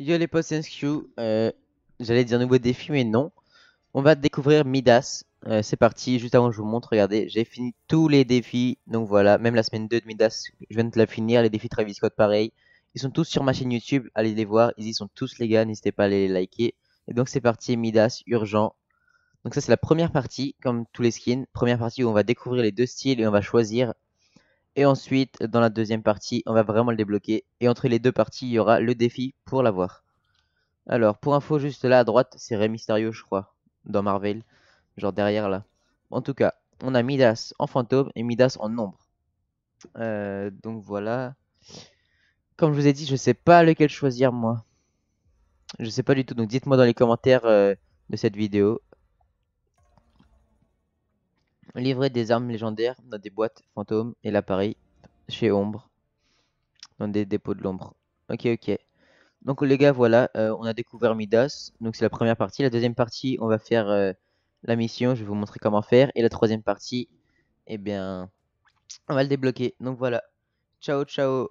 Yo les potes, euh, J'allais dire nouveau défi, mais non. On va découvrir Midas. Euh, c'est parti, juste avant je vous montre, regardez, j'ai fini tous les défis. Donc voilà, même la semaine 2 de Midas, je viens de la finir. Les défis Travis Scott, pareil. Ils sont tous sur ma chaîne YouTube, allez les voir. Ils y sont tous, les gars, n'hésitez pas à les liker. Et donc c'est parti, Midas, urgent. Donc ça, c'est la première partie, comme tous les skins. Première partie où on va découvrir les deux styles et on va choisir et ensuite, dans la deuxième partie, on va vraiment le débloquer. Et entre les deux parties, il y aura le défi pour l'avoir. Alors, pour info, juste là à droite, c'est Ray Mysterio, je crois, dans Marvel. Genre derrière là. En tout cas, on a Midas en fantôme et Midas en ombre. Euh, donc voilà. Comme je vous ai dit, je sais pas lequel choisir moi. Je sais pas du tout, donc dites-moi dans les commentaires euh, de cette vidéo. Livrer des armes légendaires dans des boîtes fantômes et l'appareil chez Ombre. Dans des dépôts de l'ombre. Ok, ok. Donc les gars, voilà, euh, on a découvert Midas. Donc c'est la première partie. La deuxième partie, on va faire euh, la mission. Je vais vous montrer comment faire. Et la troisième partie, eh bien, on va le débloquer. Donc voilà. Ciao, ciao.